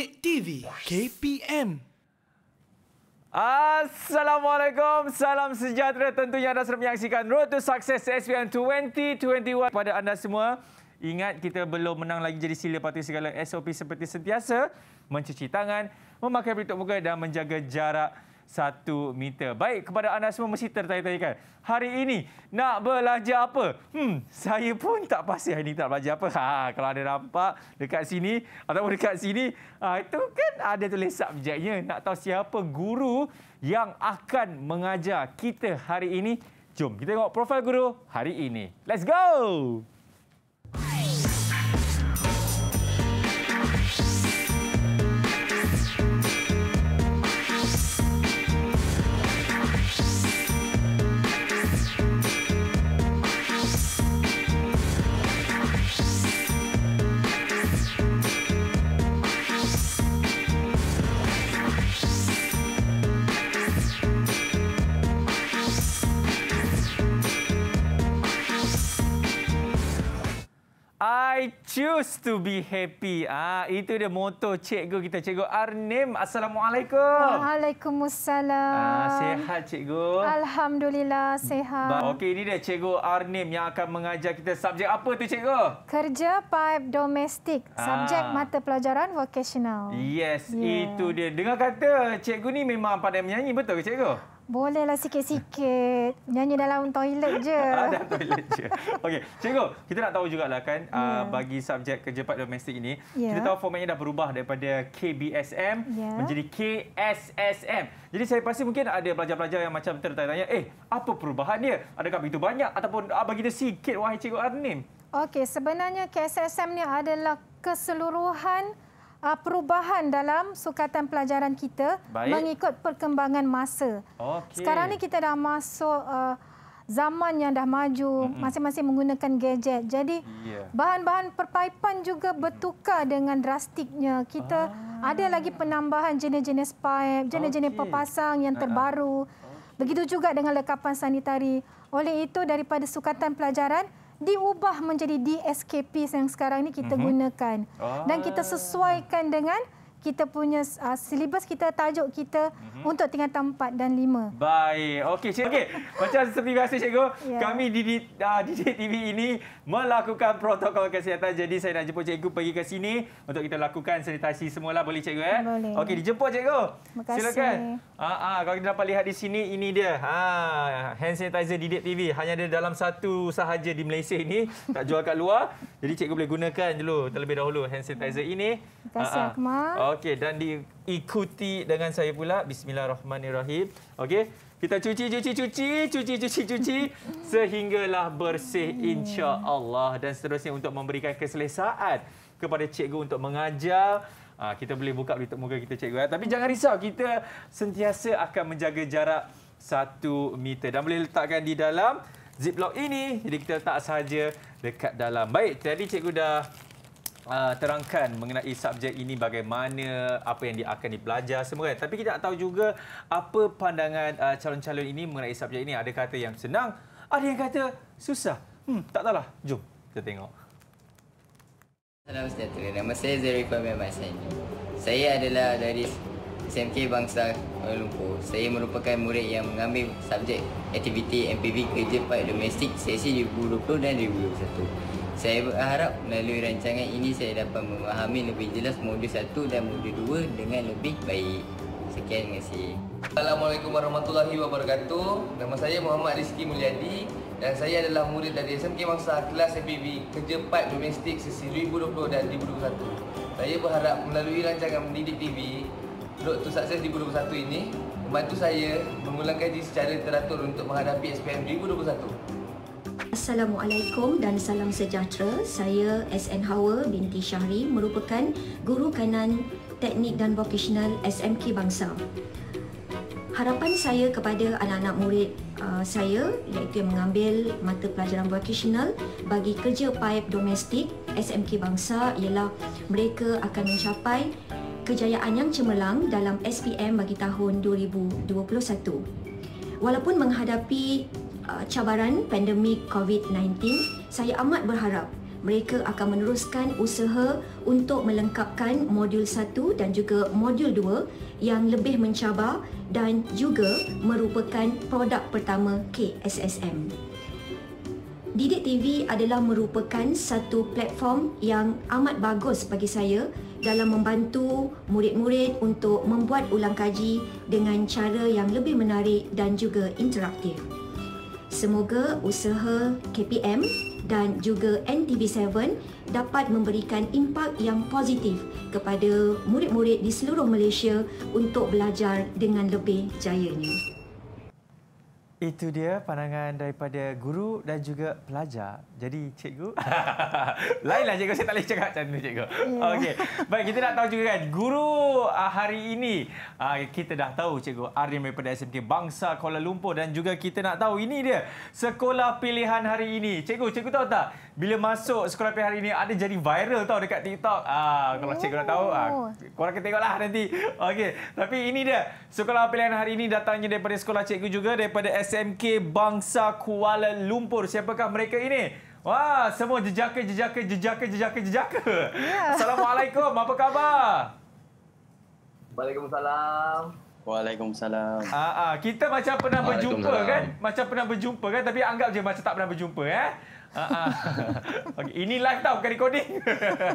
Gate TV KPM Assalamualaikum, salam sejahtera tentunya anda sedang menyaksikan Road to Success SPM 2021 Pada anda semua, ingat kita belum menang lagi jadi sila patuhi segala SOP seperti sentiasa Mencuci tangan, memakai pelitup muka dan menjaga jarak satu meter. Baik, kepada anda semua mesti tertanya-tanyakan. Hari ini nak belajar apa? Hmm, saya pun tak pasti hari ini tak belajar apa. Ha, kalau ada nampak dekat sini atau dekat sini, ha, itu kan ada tulis subjeknya. Nak tahu siapa guru yang akan mengajar kita hari ini? Jom kita tengok profil guru hari ini. Let's go! I choose to be happy. Ah, itu dia moto cikgu kita, cikgu Arnim. Assalamualaikum. Waalaikumsalam. Ah, sehat cikgu. Alhamdulillah sehat. Okey, ini dia cikgu Arnim yang akan mengajar kita subjek apa tu cikgu? Kerja pipe domestik, subjek ah. mata pelajaran vocational. Yes, yeah. itu dia. Dengar kata cikgu ni memang pandai menyanyi betul ke cikgu? Bolehlah sikit-sikit. Nyanyi dalam toilet je. Ah, dalam toilet je. Okey, cikgu, kita nak tahu juga lah kan yeah. uh, ya. bagi subjek kerja pad domestik ini. Yeah. Kita tahu formatnya dah berubah daripada KBSM yeah. menjadi KSSM. Jadi saya pasti mungkin ada pelajar-pelajar yang macam tertanya-tanya, "Eh, apa perubahan dia? Adakah begitu banyak ataupun uh, bagi dia sikit wahai cikgu Arnim?" Okey, sebenarnya KSSM ni adalah keseluruhan uh, perubahan dalam sukatan pelajaran kita Baik. mengikut perkembangan masa. Okay. Sekarang ni kita dah masuk uh, zaman yang dah maju, mm-hmm. menggunakan gadget. Jadi yeah. bahan-bahan perpaipan juga bertukar dengan drastiknya. Kita ah. ada lagi penambahan jenis-jenis pipe, jenis-jenis okay. pepasang yang terbaru. Uh-huh. Okay. Begitu juga dengan lekapan sanitari. Oleh itu daripada sukatan pelajaran diubah menjadi DSKP yang sekarang ini kita uh-huh. gunakan. Ah. Dan kita ah. sesuaikan dengan kita punya uh, silibus kita tajuk kita mm-hmm. untuk tingkatan tempat dan lima. Baik. Okey, cik. Okey. Macam seperti biasa cikgu, yeah. kami di di uh, di TV ini melakukan protokol kesihatan. Jadi saya nak jemput cikgu pergi ke sini untuk kita lakukan sanitasi semula boleh cikgu eh? Boleh. Okey, dijemput cikgu. Terima kasih. Silakan. Ah uh, uh, kalau kita dapat lihat di sini ini dia. Ha, hand sanitizer Didik TV hanya ada dalam satu sahaja di Malaysia ini. Tak jual kat luar. Jadi cikgu boleh gunakan dulu terlebih dahulu hand sanitizer yeah. ini. Terima kasih uh, uh. Akmal. Oh, Okey dan diikuti dengan saya pula bismillahirrahmanirrahim. Okey. Kita cuci cuci cuci cuci cuci cuci sehinggalah bersih insya-Allah dan seterusnya untuk memberikan keselesaan kepada cikgu untuk mengajar. Ah, kita boleh buka di muka kita cikgu ya. Tapi jangan risau kita sentiasa akan menjaga jarak satu meter dan boleh letakkan di dalam ziplock ini. Jadi kita tak saja dekat dalam. Baik, jadi cikgu dah uh, terangkan mengenai subjek ini bagaimana apa yang dia akan dipelajar semua kan tapi kita tak tahu juga apa pandangan uh, calon-calon ini mengenai subjek ini ada kata yang senang ada yang kata susah hmm tak tahulah jom kita tengok Salam sejahtera. Nama saya Zeri Pamir Masani. Saya adalah dari SMK Bangsa Kuala Lumpur. Saya merupakan murid yang mengambil subjek aktiviti MPV kerja part domestik sesi 2020 dan 2021. Saya berharap melalui rancangan ini saya dapat memahami lebih jelas modul 1 dan modul 2 dengan lebih baik. Sekian, terima kasih. Assalamualaikum warahmatullahi wabarakatuh. Nama saya Muhammad Rizki Mulyadi dan saya adalah murid dari SMK Mangsa kelas FBB Kejepat Domestik sesi 2020 dan 2021. Saya berharap melalui rancangan Mendidik TV Road to Success 2021 ini membantu saya mengulang kaji secara teratur untuk menghadapi SPM 2021. Assalamualaikum dan salam sejahtera. Saya SN Hawa binti Syahri merupakan guru kanan teknik dan vokasional SMK Bangsa. Harapan saya kepada anak-anak murid uh, saya iaitu yang mengambil mata pelajaran vokasional bagi kerja paip domestik SMK Bangsa ialah mereka akan mencapai kejayaan yang cemerlang dalam SPM bagi tahun 2021. Walaupun menghadapi uh, cabaran pandemik COVID-19, saya amat berharap mereka akan meneruskan usaha untuk melengkapkan modul 1 dan juga modul 2 yang lebih mencabar dan juga merupakan produk pertama KSSM. Didik TV adalah merupakan satu platform yang amat bagus bagi saya dalam membantu murid-murid untuk membuat ulang kaji dengan cara yang lebih menarik dan juga interaktif. Semoga usaha KPM dan juga NTV7 dapat memberikan impak yang positif kepada murid-murid di seluruh Malaysia untuk belajar dengan lebih jayanya. Itu dia pandangan daripada guru dan juga pelajar. Jadi cikgu, lainlah cikgu saya tak boleh cakap macam tu cikgu. Yeah. Okey. Baik, kita nak tahu juga kan guru ah, hari ini ah, kita dah tahu cikgu Arim daripada SMK Bangsa Kuala Lumpur dan juga kita nak tahu ini dia sekolah pilihan hari ini. Cikgu, cikgu tahu tak? bila masuk sekolah pihak hari ini ada jadi viral tau dekat TikTok. Ah kalau cikgu dah tahu ah oh. korang kena tengoklah nanti. Okey, tapi ini dia sekolah pilihan hari ini datangnya daripada sekolah cikgu juga daripada SMK Bangsa Kuala Lumpur. Siapakah mereka ini? Wah, semua jejaka jejaka jejaka jejaka jejaka. Yeah. Assalamualaikum, apa khabar? Waalaikumsalam. Waalaikumsalam. Ah, ah, kita macam pernah berjumpa kan? Macam pernah berjumpa kan? Tapi anggap je macam tak pernah berjumpa eh. Ah, ah. okay, ini live tau bukan recording.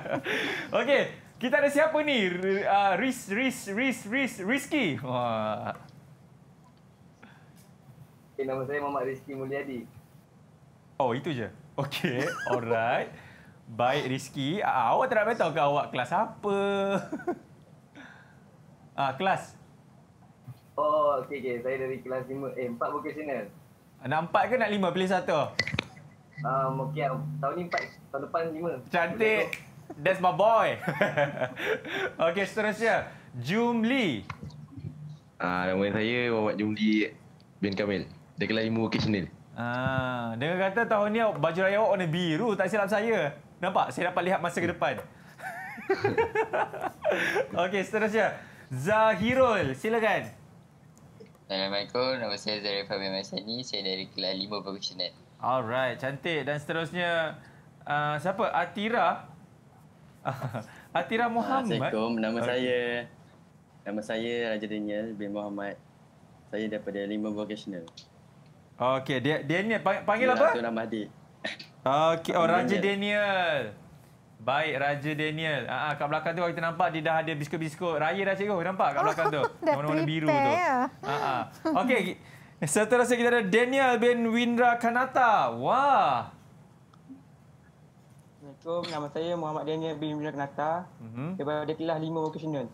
Okey, kita ada siapa ni? Uh, ah, Ris, Ris, Ris, Riz, Rizky. Wah. Okay, eh, nama saya Muhammad Rizky Mulyadi. Oh, itu je. Okey, alright. Baik Rizky, uh, awak tak nak beritahu ke awak kelas apa? Ah, kelas. Oh, okey okey, saya dari kelas 5 eh 4 vocational. Nak 4 ke nak 5 pilih satu? um, okay, um, tahun ni empat, tahun depan lima. Cantik. That's my boy. okay, seterusnya. Jum Lee. Ah, nama saya Muhammad Jum Lee bin Kamil. Dia kelahi Imu Kishnil. Ah, dengan kata tahun ni baju raya awak warna biru, tak silap saya. Nampak? Saya dapat lihat masa ke depan. okay, seterusnya. Zahirul, silakan. Assalamualaikum. Nama saya Zahirul Fabian Masani. Saya dari kelas 5 profesional. Alright, cantik. Dan seterusnya, uh, siapa? Atira. Atira Muhammad. Assalamualaikum. Nama okay. saya... Nama saya Raja Daniel bin Muhammad. Saya daripada Limbo Vocational. Okay, dia, Daniel. Panggil Yalah, apa? Itu nama adik. Okay, oh Raja Daniel. Daniel. Baik, Raja Daniel. Ah, ah kat belakang tu kalau kita nampak, dia dah ada biskut-biskut. Raya dah cikgu, nampak kat belakang tu? Warna-warna biru tu. Ah, ah. Okay, Seterusnya kita ada Daniel bin Windra Kanata. Wah. Assalamualaikum. Nama saya Muhammad Daniel bin Windra Kanata. Mm -hmm. Daripada Kelah 5 Vocational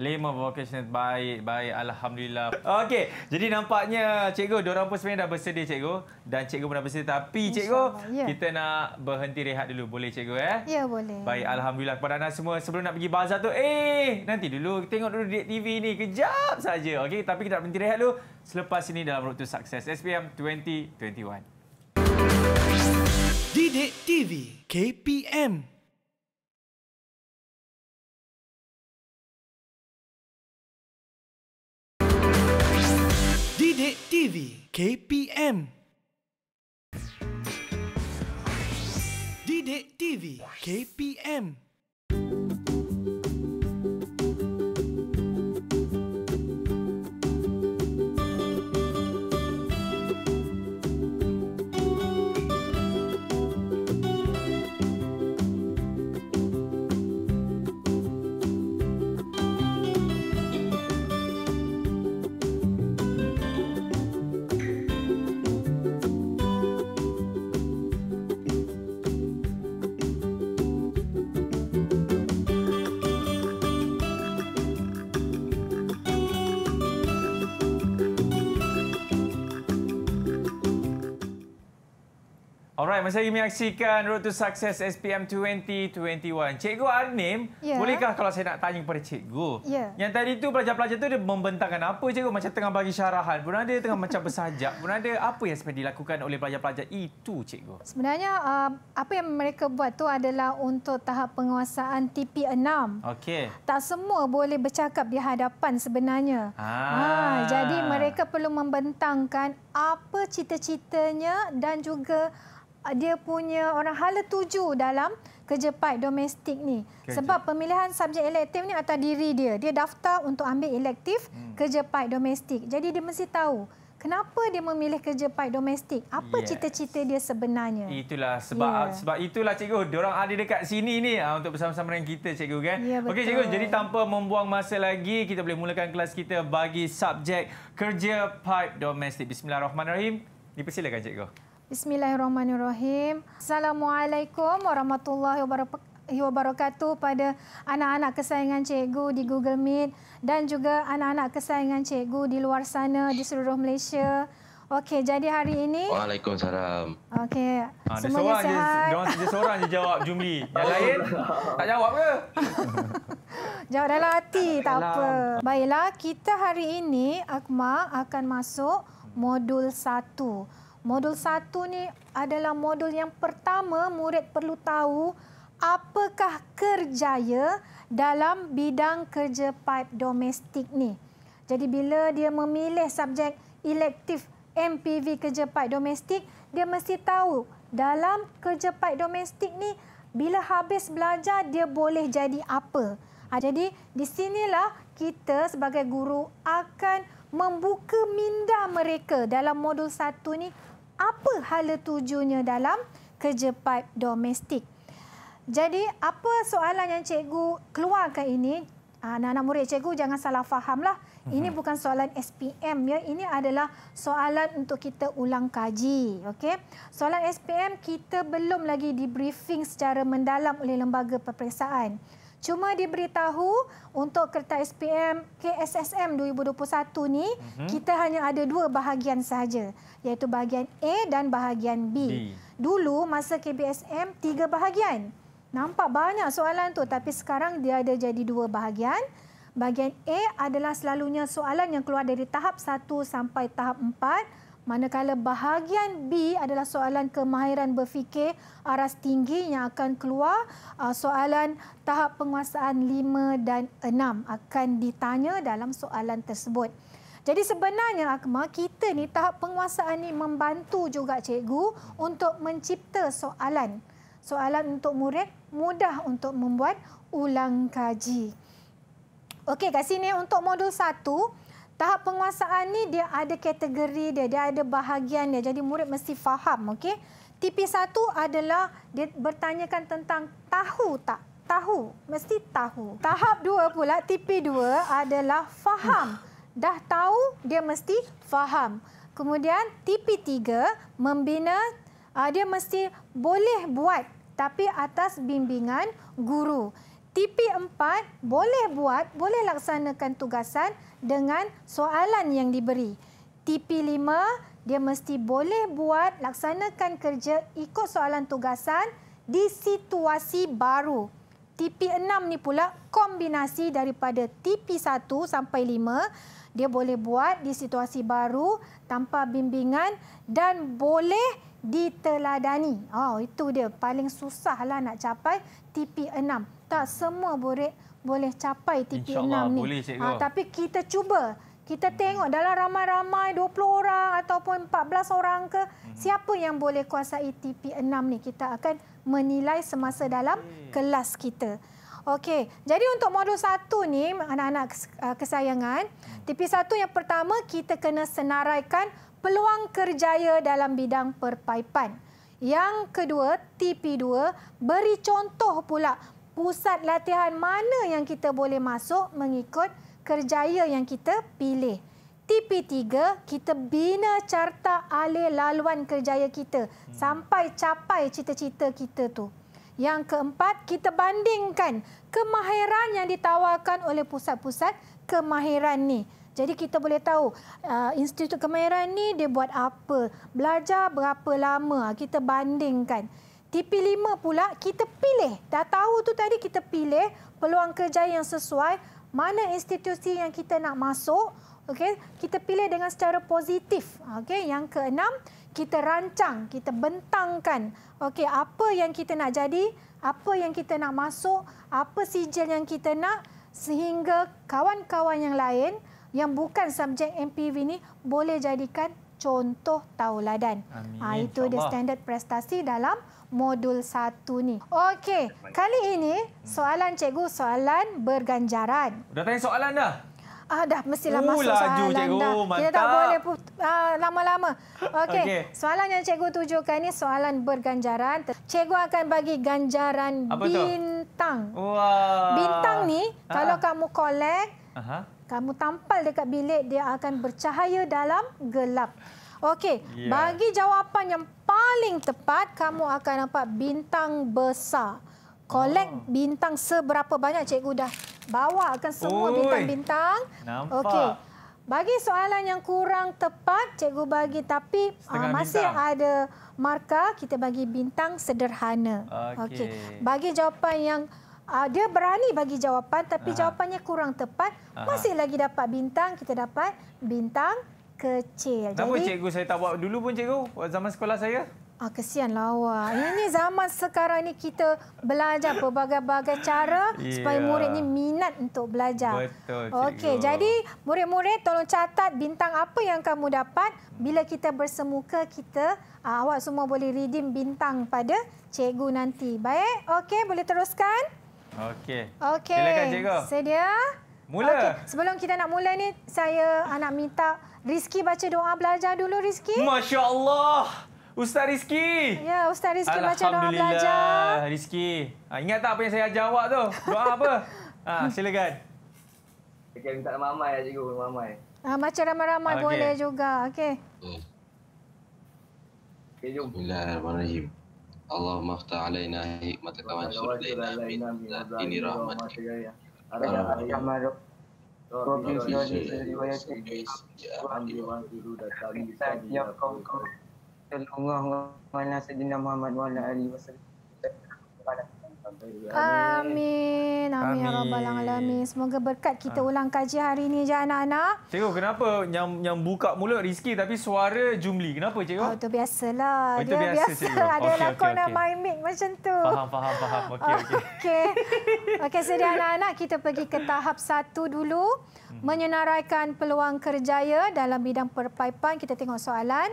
lima vocation baik baik alhamdulillah okey jadi nampaknya cikgu orang pun sebenarnya dah bersedia cikgu dan cikgu pun dah bersedia tapi cikgu ya. kita nak berhenti rehat dulu boleh cikgu eh ya boleh baik alhamdulillah kepada anda semua sebelum nak pergi bazar tu eh nanti dulu tengok dulu di TV ni kejap saja okey tapi kita nak berhenti rehat dulu selepas ini dalam road sukses SPM 2021 Didik TV KPM Bidik TV KPM Didik TV KPM Alright, masa ini menyaksikan Road to Success SPM 2021. Cikgu Arnim, yeah. bolehkah kalau saya nak tanya kepada cikgu? Yeah. Yang tadi tu pelajar-pelajar tu dia membentangkan apa cikgu? Macam tengah bagi syarahan, pun ada tengah macam bersajak, pun ada apa yang sebenarnya dilakukan oleh pelajar-pelajar itu cikgu? Sebenarnya, um, apa yang mereka buat tu adalah untuk tahap penguasaan TP6. Okey. Tak semua boleh bercakap di hadapan sebenarnya. Ah. Ha, jadi, mereka perlu membentangkan apa cita-citanya dan juga... Ah, dia punya orang hala tuju dalam kerja PAI domestik ni. Kerja. Sebab pemilihan subjek elektif ni atas diri dia. Dia daftar untuk ambil elektif hmm. kerja PAI domestik. Jadi dia mesti tahu kenapa dia memilih kerja PAI domestik. Apa yes. cita-cita dia sebenarnya. Itulah sebab yeah. sebab itulah cikgu. Diorang ada dekat sini ni ah, untuk bersama-sama dengan kita cikgu kan. Yeah, Okey cikgu jadi tanpa membuang masa lagi kita boleh mulakan kelas kita bagi subjek kerja PAI domestik. Bismillahirrahmanirrahim. Dipersilakan cikgu. Bismillahirrahmanirrahim. Assalamualaikum warahmatullahi wabarakatuh wabarakatuh pada anak-anak kesayangan cikgu di Google Meet dan juga anak-anak kesayangan cikgu di luar sana di seluruh Malaysia. Okey, jadi hari ini Waalaikumsalam. Okey. Ha, semua dia sihat. Dia, seorang je jawab Jumli. Yang oh. lain tak jawab ke? jawab dalam hati, tak Alam. apa. Baiklah, kita hari ini Akma akan masuk modul Modul satu ni adalah modul yang pertama murid perlu tahu apakah kerjaya dalam bidang kerja pipe domestik ni. Jadi bila dia memilih subjek elektif MPV kerja pipe domestik, dia mesti tahu dalam kerja pipe domestik ni bila habis belajar dia boleh jadi apa. Ha, jadi di sinilah kita sebagai guru akan membuka minda mereka dalam modul satu ni apa hala tujunya dalam kerja pipe domestik. Jadi apa soalan yang cikgu keluarkan ini, ah, anak-anak murid cikgu jangan salah fahamlah. Ini mhm. bukan soalan SPM ya, ini adalah soalan untuk kita ulang kaji, okey. Soalan SPM kita belum lagi di briefing secara mendalam oleh lembaga peperiksaan. Cuma diberitahu untuk kereta SPM KSSM 2021 ni uh-huh. kita hanya ada dua bahagian saja, iaitu bahagian A dan bahagian B. D. Dulu masa KBSM tiga bahagian. Nampak banyak soalan tu tapi sekarang dia ada jadi dua bahagian. Bahagian A adalah selalunya soalan yang keluar dari tahap 1 sampai tahap Manakala bahagian B adalah soalan kemahiran berfikir aras tinggi yang akan keluar uh, soalan tahap penguasaan 5 dan 6 akan ditanya dalam soalan tersebut. Jadi sebenarnya Akmal, kita ni tahap penguasaan ni membantu juga cikgu untuk mencipta soalan. Soalan untuk murid mudah untuk membuat ulang kaji. Okey, kat sini untuk modul Tahap penguasaan ni dia ada kategori dia, dia ada bahagian dia. Jadi murid mesti faham, okey? TP1 adalah dia bertanyakan tentang tahu tak? Tahu, mesti tahu. Tahap 2 pula TP2 adalah faham. Dah tahu dia mesti faham. Kemudian TP3 membina ah, dia mesti boleh buat tapi atas bimbingan guru. TP4 boleh buat, boleh laksanakan tugasan dengan soalan yang diberi. TP5 dia mesti boleh buat, laksanakan kerja ikut soalan tugasan di situasi baru. TP6 ni pula kombinasi daripada TP1 sampai 5. Dia boleh buat di situasi baru tanpa bimbingan dan boleh diteladani. Oh, itu dia paling susahlah nak capai TP6 tak semua boleh boleh capai TP6 Allah, ni. Ha, tapi kita cuba. Kita tengok dalam ramai-ramai 20 orang ataupun 14 orang ke hmm. siapa yang boleh kuasai TP6 ni kita akan menilai semasa dalam kelas kita. Okey, jadi untuk modul 1 ni anak-anak ah, kesayangan, hmm. TP1 yang pertama kita kena senaraikan peluang kerjaya dalam bidang perpaipan. Yang kedua, TP2 beri contoh pula pusat latihan mana yang kita boleh masuk mengikut kerjaya yang kita pilih. TP3, kita bina carta alih laluan kerjaya kita hmm. sampai capai cita-cita kita tu. Yang keempat, kita bandingkan kemahiran yang ditawarkan oleh pusat-pusat kemahiran ni. Jadi kita boleh tahu uh, institut kemahiran ni dia buat apa, belajar berapa lama, ah, kita bandingkan. TP5 pula kita pilih. Dah tahu tu tadi kita pilih peluang kerja yang sesuai, mana institusi yang kita nak masuk. Okey, kita pilih dengan secara positif. Okey, yang keenam, kita rancang, kita bentangkan. Okey, apa yang kita nak jadi, apa yang kita nak masuk, apa sijil yang kita nak sehingga kawan-kawan yang lain yang bukan subjek MPV ini boleh jadikan contoh tauladan. Amin. Ha, itu dia standard prestasi dalam modul 1 ni. Okey, kali ini soalan cikgu soalan berganjaran. Dah tanya soalan dah? Ah, dah mesti Ooh, masuk laju, soalan cikgu. dah. Mantap. Kita tak boleh put- ah, lama-lama. Okey, okay. soalan yang cikgu tujukan ini soalan berganjaran. Cikgu akan bagi ganjaran Apa bintang. Wow. Bintang ni ha. kalau kamu collect, Aha. kamu tampal dekat bilik, dia akan bercahaya dalam gelap. Okey, yeah. bagi jawapan yang paling tepat kamu akan dapat bintang besar. Collect oh. bintang seberapa banyak cikgu dah bawa akan semua bintang-bintang. Nampak. Okey. Bagi soalan yang kurang tepat, cikgu bagi tapi uh, masih bintang. ada markah, kita bagi bintang sederhana. Okey. Okay. Bagi jawapan yang uh, dia berani bagi jawapan tapi Aha. jawapannya kurang tepat, Aha. masih lagi dapat bintang, kita dapat bintang kecil. Kenapa Jadi, cikgu saya tak buat dulu pun cikgu? Zaman sekolah saya? Ah, kesianlah awak. Ini zaman sekarang ini kita belajar berbagai-bagai cara yeah. supaya murid ini minat untuk belajar. Betul, Okey, jadi murid-murid tolong catat bintang apa yang kamu dapat bila kita bersemuka kita ah, awak semua boleh redeem bintang pada cikgu nanti. Baik? okay boleh teruskan? Okey. Okey. Silakan cikgu. Sedia? Mula. Okay. Sebelum kita nak mula ni, saya nak minta Rizky baca doa belajar dulu, Rizky. Masya Allah. Ustaz Rizky. Ya, Ustaz Rizky baca doa belajar. Alhamdulillah, Rizky. Ha, ingat tak apa yang saya ajar awak tu? Doa apa? Ha, silakan. Saya minta nama Amai lah, cikgu. Nama Amai. Ha, baca ramai-ramai okay. boleh juga. Okey. Okey, jom. Bismillahirrahmanirrahim. Allahumma afta alaina hikmatika wa ansur ilaina min zatini rahmatika. Allahumma sallallahu alaihi wa sallam. Allahumma sallallahu alaihi wa sallam. Allahumma sallallahu alaihi wa sallam. Allahumma sallallahu alaihi wa sallam. Allahumma sallallahu alaihi wa sallam. Allahumma sallallahu alaihi wa sallam. Allahumma sallallahu alaihi wa Amin. Amin. Ya Amin. Amin. Amin. Amin. Semoga berkat kita ah. ulang kaji hari ini je anak-anak. Cikgu, kenapa yang, yang buka mulut Rizky tapi suara jumli? Kenapa cikgu? Oh, itu biasalah. Oh, itu Dia biasa, biasa. Cikgu. Ada okay, lakonan okay, okay. mic macam tu. Faham, faham, faham. Okey, okey. Okey, okay, sedia anak-anak. Kita pergi ke tahap satu dulu. Hmm. Menyenaraikan peluang kerjaya dalam bidang perpaipan. Kita tengok soalan.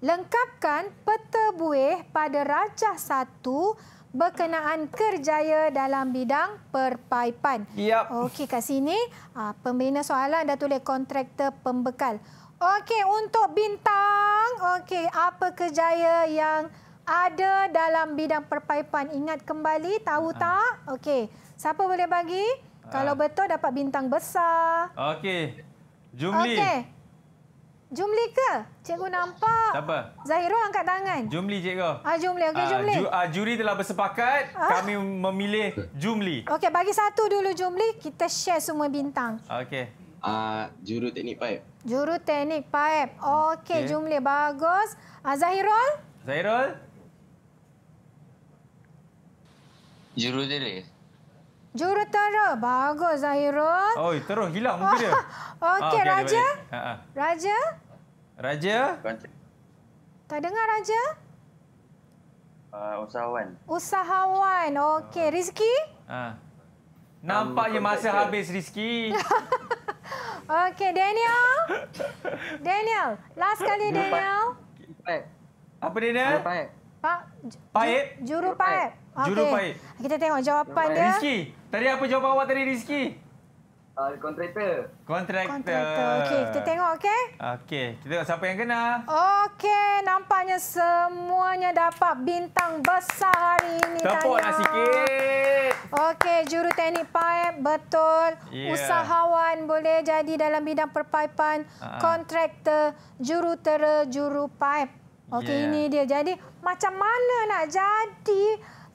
Lengkapkan peta buih pada rajah satu berkenaan kerjaya dalam bidang perpaipan. Yep. Okey, kat sini ah, pembina soalan dah tulis kontraktor pembekal. Okey, untuk bintang, okey, apa kerjaya yang ada dalam bidang perpaipan? Ingat kembali, tahu ah. tak? Okey, siapa boleh bagi? Kalau ah. betul dapat bintang besar. Okey. Jumli. Okey. Jumli ke? Cikgu nampak. Siapa? Zahirul angkat tangan. Jumli, cikgu. Ah, Jumli. Okey, Jumli. Ah, ju, ah, juri telah bersepakat. Ah. Kami memilih Jumli. Okey, bagi satu dulu Jumli. Kita share semua bintang. Okey. Ah, juru teknik paip. Juru teknik paip. Okey, okay. Jumli. Bagus. Ah, Zahirul? Zahirul? Juru teknik. Jurutera. Bagus, Zahirul. Oh, terus hilang muka dia. Okey, ah, ha, ha. Raja. Raja. Raja. Tak dengar, Raja. Uh, usahawan. Usahawan. Okey, ah. Rizki. Uh. Nampaknya masa habis, Rizki. Okey, Daniel. Daniel. Last kali, Daniel. Apa, Daniel? Apa, Daniel? Pak Paip. Juru Paip. Juru Paip. Okay. Kita tengok jawapan dia. Rizki. Tadi apa jawapan awak tadi Rizki? Uh, ah, kontraktor. Kontraktor. Okey, kita tengok, okey? Okey, kita tengok siapa yang kena. Okey, nampaknya semuanya dapat bintang besar hari ini, Tepuk Tanya. Tepuklah sikit. Okey, juru teknik paip, betul. Yeah. Usahawan boleh jadi dalam bidang perpaipan. Uh ah, -huh. Ah. Kontraktor, juru tera, juru paip. Okey, yeah. ini dia. Jadi, macam mana nak jadi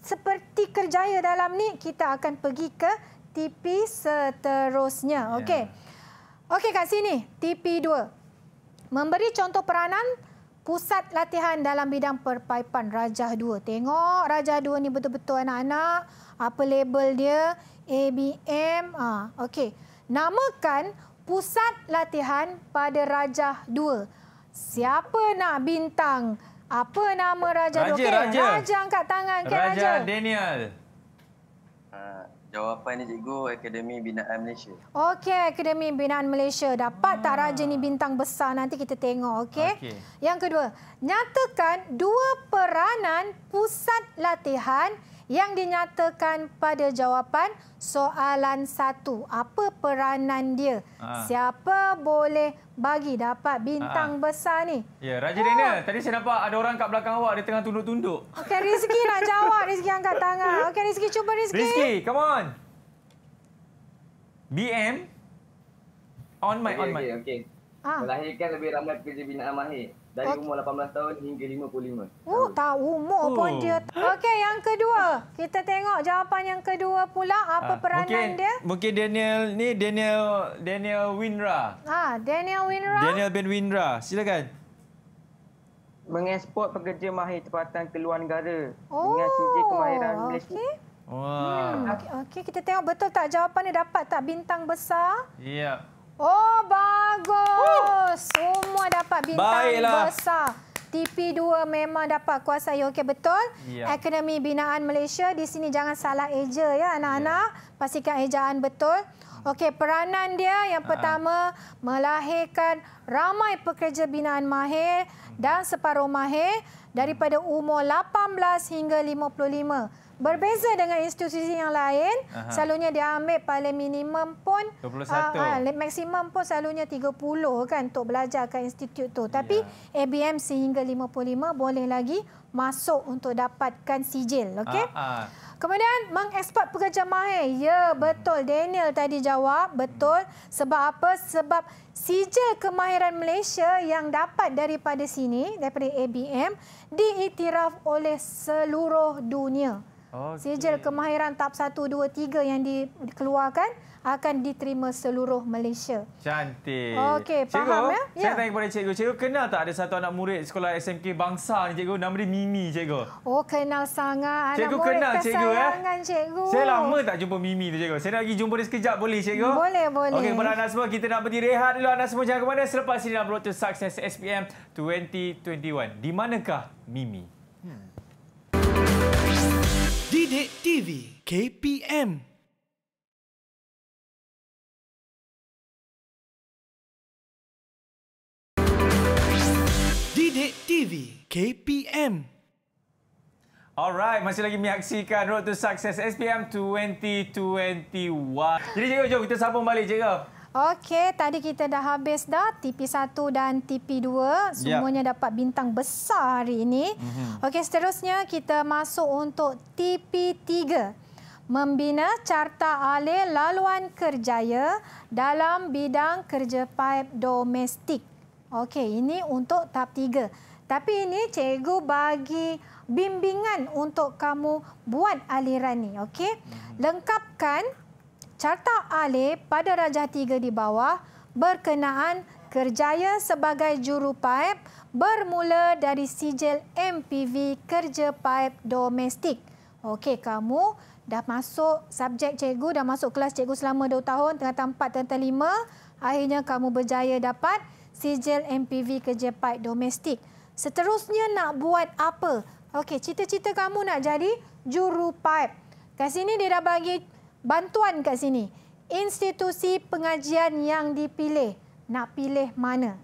seperti kerjaya dalam ni? Kita akan pergi ke TP seterusnya. Ya. Okey. Yeah. Okey, kat sini. TP 2. Memberi contoh peranan pusat latihan dalam bidang perpaipan Rajah 2. Tengok Rajah 2 ni betul-betul anak-anak. Apa label dia? ABM. Ah, ha, Okey. Namakan pusat latihan pada Rajah Siapa nak bintang? Apa nama raja? Raja, okay. raja. raja angkat tangan. Okay, raja, raja Daniel. Ah, jawapan ini cikgu Akademi Binaan Malaysia. Okey, Akademi Binaan Malaysia. Dapat hmm. tak raja ni bintang besar? Nanti kita tengok, okey? Okay. Yang kedua, nyatakan dua peranan pusat latihan yang dinyatakan pada jawapan soalan satu. Apa peranan dia? Ha. Siapa boleh bagi dapat bintang ha. besar ni? Ya, Raja oh. Daniel, tadi saya nampak ada orang kat belakang awak, dia tengah tunduk-tunduk. Okey, Rizky nak jawab. Rizky angkat tangan. Okey, Rizky cuba Rizky. Rizky, come on. BM on my okay, on my. Okey, okey. Ha. Melahirkan lebih ramai pekerja binaan mahir. Dari okay. umur 18 tahun hingga 55. Oh, tahu umur oh. pun dia. Okey, yang kedua. Kita tengok jawapan yang kedua pula. Apa ha, peranan mungkin, dia? Mungkin Daniel ni Daniel Daniel Winra. Ah, ha, Daniel Winra. Daniel Ben Winra. Silakan. Mengeksport pekerja mahir tempatan ke luar negara. Oh, dengan CJ kemahiran okay. Malaysia. Wah. Hmm. Okey, okay. kita tengok betul tak jawapan ni dapat tak bintang besar? Ya. Yeah. Oh, bagus. Woo. Semua dapat bintang Baiklah. besar. TP2 memang dapat kuasai OK betul. Ya. Akademi Binaan Malaysia di sini jangan salah eja ya anak-anak. Ya. Pastikan ejaan betul. Okey, peranan dia yang pertama Aa. melahirkan ramai pekerja binaan mahir dan separuh mahir daripada umur 18 hingga 55. Berbeza dengan institusi yang lain, Aha. selalunya dia ambil paling minimum pun 21. Uh, uh, maksimum pun selalunya 30 kan untuk belajar ke institut tu. Tapi ya. ABM sehingga 55 boleh lagi masuk untuk dapatkan sijil, okey? Ah, ah. Kemudian mengeksport pekerja mahir. Ya, betul Daniel tadi jawab, betul. Sebab apa? Sebab sijil kemahiran Malaysia yang dapat daripada sini daripada ABM diiktiraf oleh seluruh dunia. Okay. Sijil kemahiran tahap 1, 2, 3 yang dikeluarkan akan diterima seluruh Malaysia. Cantik. Okey, faham cikgu, ya? Saya yeah. tanya kepada cikgu. Cikgu kenal tak ada satu anak murid sekolah SMK Bangsa ni cikgu? Nama dia Mimi cikgu. Oh, kenal sangat. Anak cikgu murid kenal cikgu ya? cikgu. Saya lama tak jumpa Mimi tu cikgu. Saya nak pergi jumpa dia sekejap boleh cikgu? Boleh, boleh. Okey, kepada anak semua kita nak pergi rehat dulu anak semua. Jangan ke mana selepas ini dalam Broadcast Success SPM 2021. Di manakah Mimi? Didik TV KPM Didik TV KPM Alright, masih lagi menyaksikan Road to Success SPM 2021. Jadi cikgu, jom kita sambung balik cikgu. Okey, tadi kita dah habis dah TP1 dan TP2. Ya. Semuanya yep. dapat bintang besar hari ini. Mm-hmm. Okey, seterusnya kita masuk untuk TP3. Membina carta alih laluan kerjaya dalam bidang kerja pipe domestik. Okey, ini untuk tahap 3. Tapi ini cikgu bagi bimbingan untuk kamu buat aliran ni, okey? Mhm. Lengkapkan carta alih pada rajah tiga di bawah berkenaan kerjaya sebagai juru paip bermula dari sijil MPV kerja paip domestik. Okey, kamu dah masuk subjek cikgu, dah masuk kelas cikgu selama 2 tahun, tengah tempat tentang lima. Akhirnya kamu berjaya dapat sijil MPV kerja paip domestik. Seterusnya nak buat apa? Okey, cita-cita kamu nak jadi juru paip. Kat sini dia dah bagi bantuan kat sini. Institusi pengajian yang dipilih, nak pilih mana?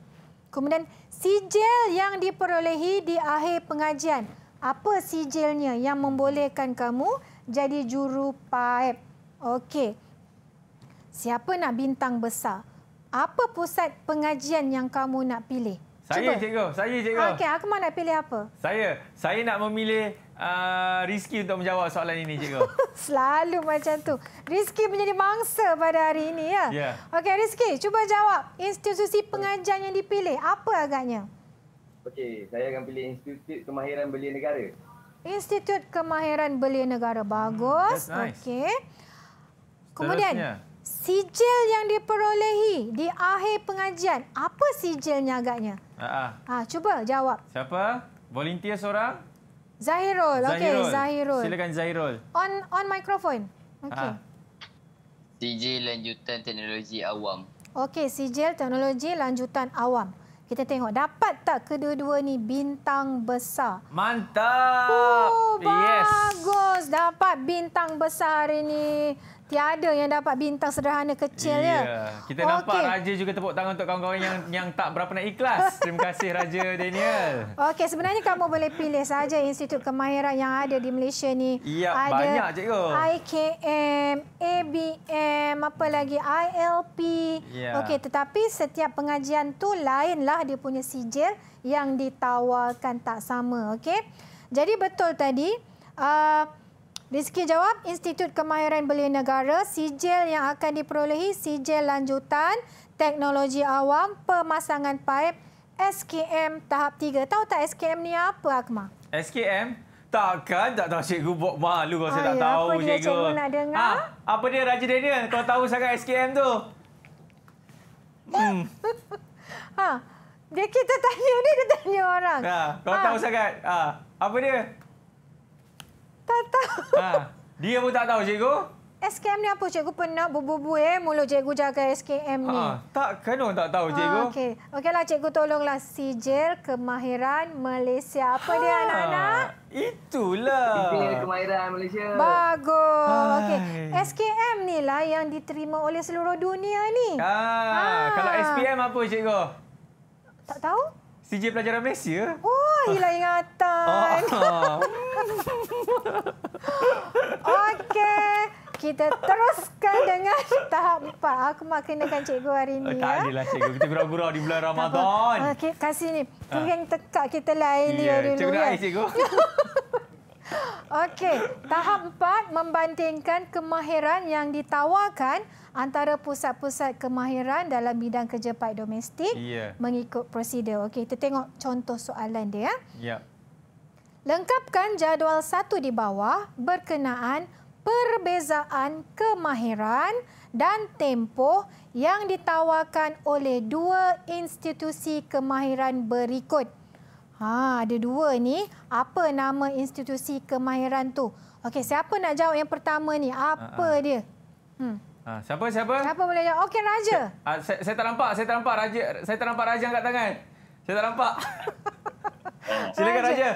Kemudian sijil yang diperolehi di akhir pengajian. Apa sijilnya yang membolehkan kamu jadi juru paip? Okey. Siapa nak bintang besar? Apa pusat pengajian yang kamu nak pilih? Saya, Cuba. cikgu. Saya, cikgu. Okey, aku mana nak pilih apa? Saya. Saya nak memilih uh, Rizky untuk menjawab soalan ini, cikgu. Selalu macam tu. Rizky menjadi mangsa pada hari ini ya. Ya. Okey Rizky, cuba jawab. Institusi pengajian yang dipilih apa agaknya? Okey, saya akan pilih Institut Kemahiran Belia Negara. Institut Kemahiran Belia Negara hmm, bagus. nice. Okey. Kemudian Seterusnya. sijil yang diperolehi di akhir pengajian, apa sijilnya agaknya? Ha. Uh -huh. Ah. ah, cuba jawab. Siapa? Volunteer seorang? Zahirul. Okey, Zahirul. Silakan Zahirul. On on microphone. Okey. Ah. CJ lanjutan teknologi awam. Okey, sijil teknologi lanjutan awam. Kita tengok dapat tak kedua-dua ni bintang besar. Mantap. Oh, yes. Bagus dapat bintang besar hari ni. Tiada yang dapat bintang sederhana kecil yeah. ya. Kita okay. nampak Raja juga tepuk tangan untuk kawan-kawan yang yang tak berapa nak ikhlas. Terima kasih Raja Daniel. Okey, sebenarnya kamu boleh pilih saja institut kemahiran yang ada di Malaysia ni. Ya, ada banyak cikgu. IKM, ABM, apa lagi ILP. Yeah. Okey, tetapi setiap pengajian tu lainlah dia punya sijil yang ditawarkan tak sama, okey. Jadi betul tadi uh, Rizky jawab, Institut Kemahiran Belia Negara, sijil yang akan diperolehi sijil lanjutan teknologi awam pemasangan paip SKM tahap 3. Tahu tak SKM ni apa, Akmah? SKM? Takkan tak tahu cikgu buat malu kalau saya ah, tak ya, tahu apa cikgu. Apa dia cikgu nak dengar? Ha, apa dia Raja Daniel kalau tahu sangat SKM tu? Hmm. ha, dia kita tanya ni, dia tanya orang. Ha, kalau ha. tahu sangat, ha, apa dia? Tak tahu. Ha, dia pun tak tahu cikgu. SKM ni apa cikgu pernah bubu bu eh mulut cikgu jaga SKM ni. Ha, tak kena tak tahu ha, cikgu. Okey. Okeylah cikgu tolonglah sijil kemahiran Malaysia. Apa ha, dia anak-anak? Itulah. Sijil kemahiran Malaysia. Bagus. Okey. SKM ni lah yang diterima oleh seluruh dunia ni. Ah, ha. kalau SPM apa cikgu? Tak tahu. CJ pelajaran Malaysia. Ya? Oh, hilang ingatan. Oh. Okey. Kita teruskan dengan tahap empat. Aku mak kenakan cikgu hari ini. Oh, ya. Tak ada lah cikgu. Kita gurau-gurau di bulan Ramadan. Okey, kasih ni. tu ah. yang tekak kita lain yeah. dia dulu. Cikgu nak ya. air, cikgu. Okey, tahap empat membandingkan kemahiran yang ditawarkan antara pusat-pusat kemahiran dalam bidang kerja paid domestik yeah. mengikut prosedur. Okey, kita tengok contoh soalan dia. Ya. Yeah. Lengkapkan jadual satu di bawah berkenaan perbezaan kemahiran dan tempoh yang ditawarkan oleh dua institusi kemahiran berikut. Ha, ada dua ni. Apa nama institusi kemahiran tu? Okey, siapa nak jawab yang pertama ni? Apa uh, uh. dia? Hmm. Ha, siapa siapa? Siapa boleh jawab? Okey, Raja. Ha, saya, saya tak nampak, saya tak nampak Raja. Saya tak nampak Raja angkat tangan. Saya tak nampak. Silakan Raja.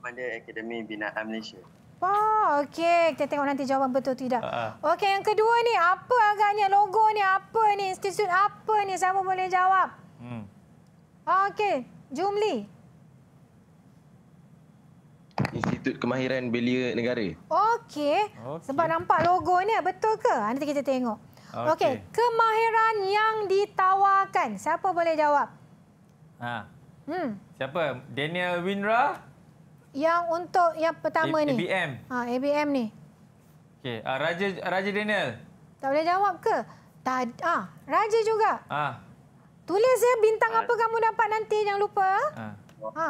Pada Akademi Binaan Malaysia. Wah, okey. Kita tengok nanti jawapan betul tidak. Uh-huh. Okey, yang kedua ni, apa agaknya logo ni? Apa ni? Institut apa ni? Siapa boleh jawab? Hmm. Okey, Jumli. Institut Kemahiran Belia Negara. Okey. Okay. Sebab nampak logo ini betul ke? Ah, nanti kita tengok. Okey. Okay. Kemahiran yang ditawarkan. Siapa boleh jawab? Ha. Hmm. Siapa? Daniel Winra? Yang untuk yang pertama A ni. ABM. Ha, ABM ni. Okey. Ah, Raja Raja Daniel. Tak boleh jawab ke? Tak. Ha. Ah, Raja juga. Ha. Tulis ya bintang ha. apa kamu dapat nanti jangan lupa. Ah. Ha.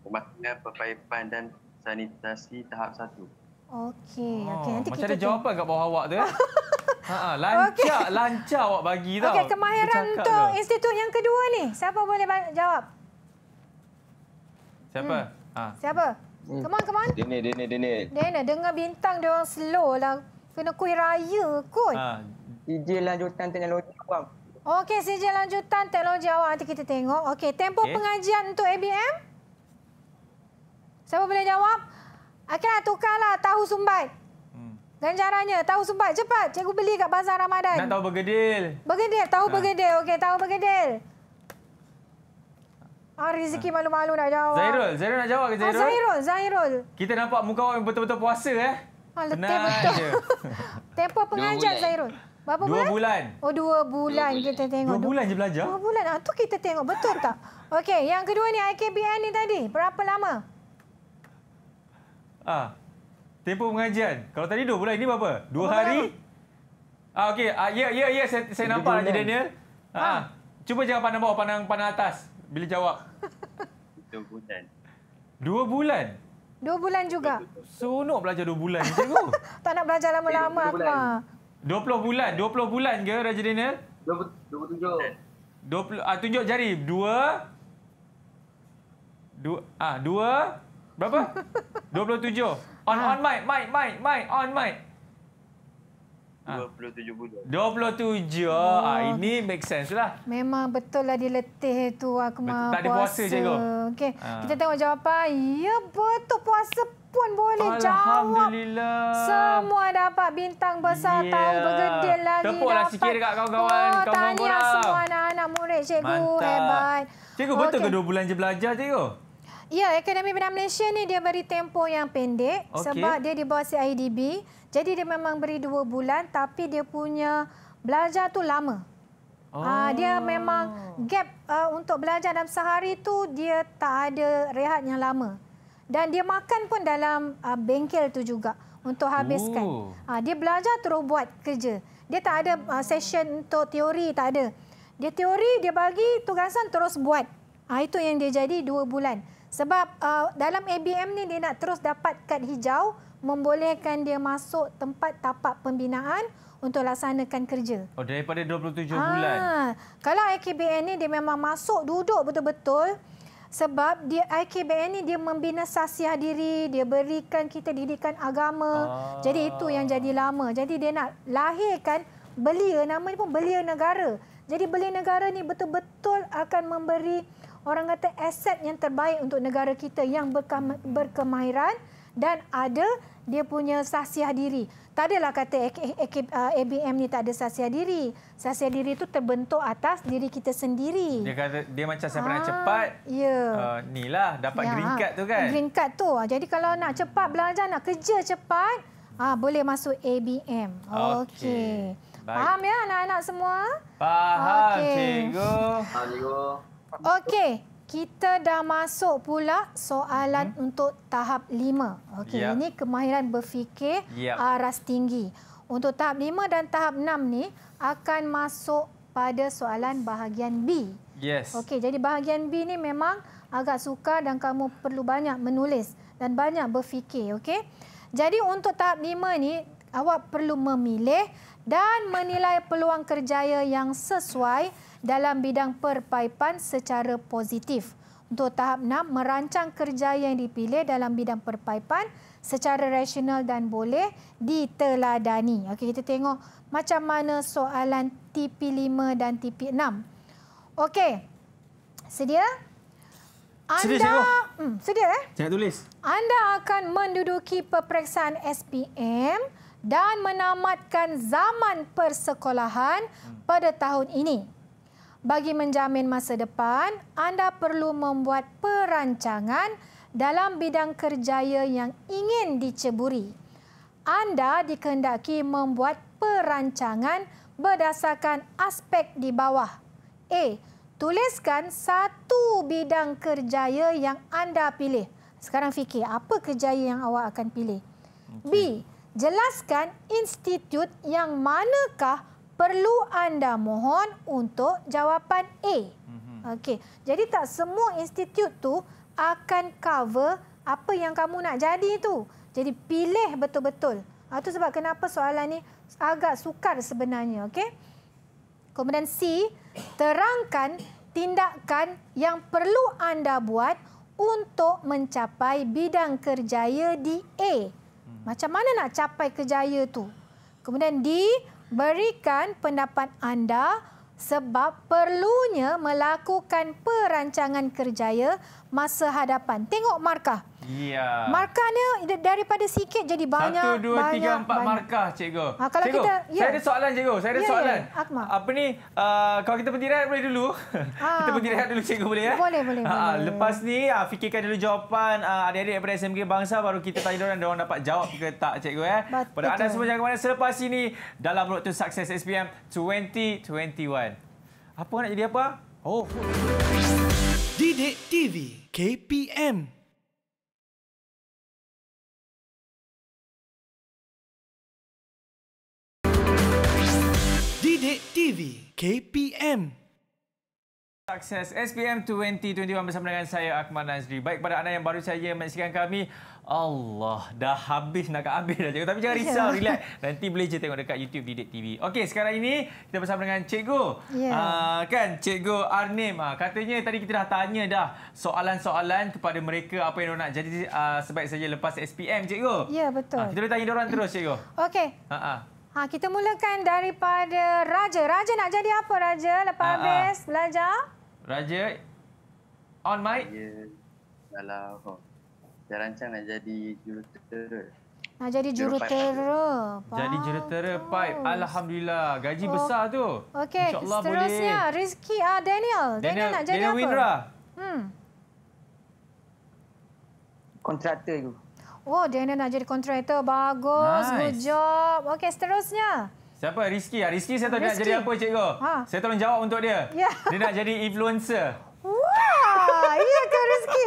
Pemakaian perpipan dan sanitasi tahap satu. Okey, oh, okey nanti macam kita. Macam ada jawapan kat bawah awak tu. Eh? Ha, lancar, okay. lancar awak bagi tau. Okey, kemahiran untuk ke. institut yang kedua ni. Siapa boleh jawab? Siapa? Hmm. Ha. Siapa? Hmm. Come on, come on. Dini, Dini, Dini. Dini, dengar bintang dia orang slow lah. Kena kuih raya kot. Ha. DJ lanjutan teknologi, abang. Okey, saja lanjutan teknologi awal nanti kita tengok. Okey, tempoh okay. pengajian untuk ABM. Siapa boleh jawab? Akhirnya tukarlah tahu sumbat. Hmm. Ganjarannya, tahu sumbat cepat. Cikgu beli kat Bazar Ramadan. Nak tahu bergedil. Bergedil, tahu ha. bergedil. Okey, tahu bergedil. Ah, rezeki ha. malu-malu nak jawab. Zairul, Zairul nak jawab ke ah, Zairul? Ah, Zairul, Zairul. Kita nampak muka awak betul-betul puasa. Eh? Ah, letih Penang betul. Tempoh pengajian, Zairul. Berapa dua bulan? Oh, dua bulan dua kita tengok. Dua bulan je belajar? Dua bulan. Ha, tu kita tengok. Betul tak? Okey, yang kedua ni IKBN ni tadi. Berapa lama? Ah, Tempoh pengajian. Kalau tadi dua bulan, ini berapa? Dua, dua hari? Ah, Okey, ah, ya, ya, ya. Saya, saya nampak lagi, Daniel. Ha. Ah, cuba jangan pandang bawah, pandang, pandang atas. Bila jawab. Dua bulan. Dua bulan? Dua bulan juga. Seronok belajar dua bulan. tak nak belajar lama -lama, 20 bulan, 20 bulan ke Raja Daniel? 27. 20 ah tunjuk jari. 2 Dua ah dua berapa? 27. On ah. on mic, mic, mic, mic, on mic. 27 ah. bulan. 27. Ah, oh. Ah, ini make sense lah. Memang betul lah dia letih tu. Aku mah puasa. Tak ada puasa, cikgu. Okay. Ah. Kita tengok jawapan. Ya, betul puasa pun boleh jawab. Semua dapat bintang besar yeah. tahu bergedil lagi. Tepuklah sikit dekat kawan-kawan. Oh, tanya semua anak-anak murid cikgu. Hebat. Cikgu betul okay. ke dua bulan je belajar cikgu? Ya, Akademi Bina Malaysia ni dia beri tempoh yang pendek okay. sebab dia di bawah CIDB. Jadi dia memang beri dua bulan tapi dia punya belajar tu lama. Ah, oh. Dia memang gap ah, untuk belajar dalam sehari tu dia tak ada rehat yang lama dan dia makan pun dalam uh, bengkel tu juga untuk habiskan. Ha, dia belajar terus buat kerja. Dia tak ada uh, session untuk teori, tak ada. Dia teori, dia bagi tugasan terus buat. Ha, itu yang dia jadi dua bulan. Sebab uh, dalam ABM ni dia nak terus dapat kad hijau membolehkan dia masuk tempat tapak pembinaan untuk laksanakan kerja. Oh daripada 27 ha, ah, bulan. Kalau AKBN ni dia memang masuk duduk betul-betul, sebab dia IKBN ni dia membina sasiah diri, dia berikan kita didikan agama. Ah. Jadi itu yang jadi lama. Jadi dia nak lahirkan belia namanya pun belia negara. Jadi belia negara ni betul-betul akan memberi orang kata aset yang terbaik untuk negara kita yang berkema- berkemahiran dan ada dia punya sahsiah diri. Tak adalah kata uh, ABM ni tak ada sahsiah diri. Sahsiah diri itu terbentuk atas diri kita sendiri. Dia kata dia macam siapa nak ah, cepat. Ya. Uh, ni lah dapat ya. green card tu kan. Green card tu. Ah, jadi kalau nak cepat belajar, nak kerja cepat, ah boleh masuk ABM. Okey. Okay. Faham ya anak-anak semua? Faham, okay. cikgu. Faham, cikgu. Okey, kita dah masuk pula soalan hmm. untuk tahap lima. Okey, yep. Ya. ini kemahiran berfikir yep. Ya. aras tinggi. Untuk tahap lima dan tahap enam ni akan masuk pada soalan bahagian B. Yes. Okey, jadi bahagian B ni memang agak sukar dan kamu perlu banyak menulis dan banyak berfikir, okey. Jadi untuk tahap lima ni awak perlu memilih dan menilai peluang kerjaya yang sesuai dalam bidang perpaipan secara positif. Untuk tahap 6, merancang kerja yang dipilih dalam bidang perpaipan secara rasional dan boleh diteladani. Okey, kita tengok macam mana soalan TP5 dan TP6. Okey. Sedia? Anda sedia, hmm, sedia eh? Saya tulis. Anda akan menduduki peperiksaan SPM dan menamatkan zaman persekolahan hmm. pada tahun ini bagi menjamin masa depan, anda perlu membuat perancangan dalam bidang kerjaya yang ingin diceburi. Anda dikehendaki membuat perancangan berdasarkan aspek di bawah. A. Tuliskan satu bidang kerjaya yang anda pilih. Sekarang fikir, apa kerjaya yang awak akan pilih? Okay. B. Jelaskan institut yang manakah perlu anda mohon untuk jawapan A. Mhm. Okey. Jadi tak semua institut tu akan cover apa yang kamu nak jadi tu. Jadi pilih betul-betul. Itu ah, sebab kenapa soalan ni agak sukar sebenarnya, okey? Kemudian C, terangkan tindakan yang perlu anda buat untuk mencapai bidang kerjaya di A. Hmm. Macam mana nak capai kerjaya tu? Kemudian D, Berikan pendapat anda sebab perlunya melakukan perancangan kerjaya masa hadapan. Tengok markah. Ya. Markahnya daripada sikit jadi banyak. Satu, dua, banyak, tiga, empat banyak. markah, cikgu. Ha, kalau cikgu, kita, ya. saya ada soalan, cikgu. Saya ada ya, ya soalan. Ya, Akmal. Apa ni, uh, kalau kita berdiri rehat boleh dulu? Ha, kita berdiri rehat dulu, cikgu boleh? Ya? Boleh, boleh, ha, boleh. Lepas ni, uh, fikirkan dulu jawapan uh, adik-adik daripada SMK Bangsa. Baru kita tanya mereka, mereka dapat jawab ke tak, cikgu. Ya? Pada anda semua, jangan mana selepas ini dalam Road to Success SPM 2021. Apa nak jadi apa? Oh. Bidik TV KPM Bidik TV KPM Sukses SPM 2021 bersama dengan saya Akmal Nazri. Baik kepada anda yang baru saja menyaksikan kami. Allah dah habis nak ambil dah cikgu. Tapi jangan ya. risau, yeah. relax. Nanti boleh je tengok dekat YouTube Didik TV. Okey, sekarang ini kita bersama dengan cikgu. Yeah. Ya. Uh, kan, cikgu Arnim. Uh, katanya tadi kita dah tanya dah soalan-soalan kepada mereka apa yang mereka nak jadi uh, sebaik saja lepas SPM cikgu. Ya, yeah, betul. Uh, kita boleh tanya mereka terus cikgu. Okey. Uh -uh. Ha, kita mulakan daripada Raja. Raja nak jadi apa Raja lepas uh -uh. habis belajar? Raja on mic. Ya. Kalau saya oh, rancang nak jadi jurutera. Nak jadi jurutera. Pipe. Jadi jurutera pipe. Alhamdulillah. Gaji oh. besar tu. Okey. Insya-Allah boleh. Seterusnya Rizki ah Daniel. Daniel, Daniel nak jadi Daniel apa? Winra. Hmm. Kontraktor tu. Oh, Daniel nak jadi kontraktor. Bagus. Nice. Good job. Okey, seterusnya. Siapa? Rizky. Ah, Rizky saya tak nak jadi apa cikgu? Ha. Saya tolong jawab untuk dia. Ya. Dia nak jadi influencer. Wah, iya kan Rizky?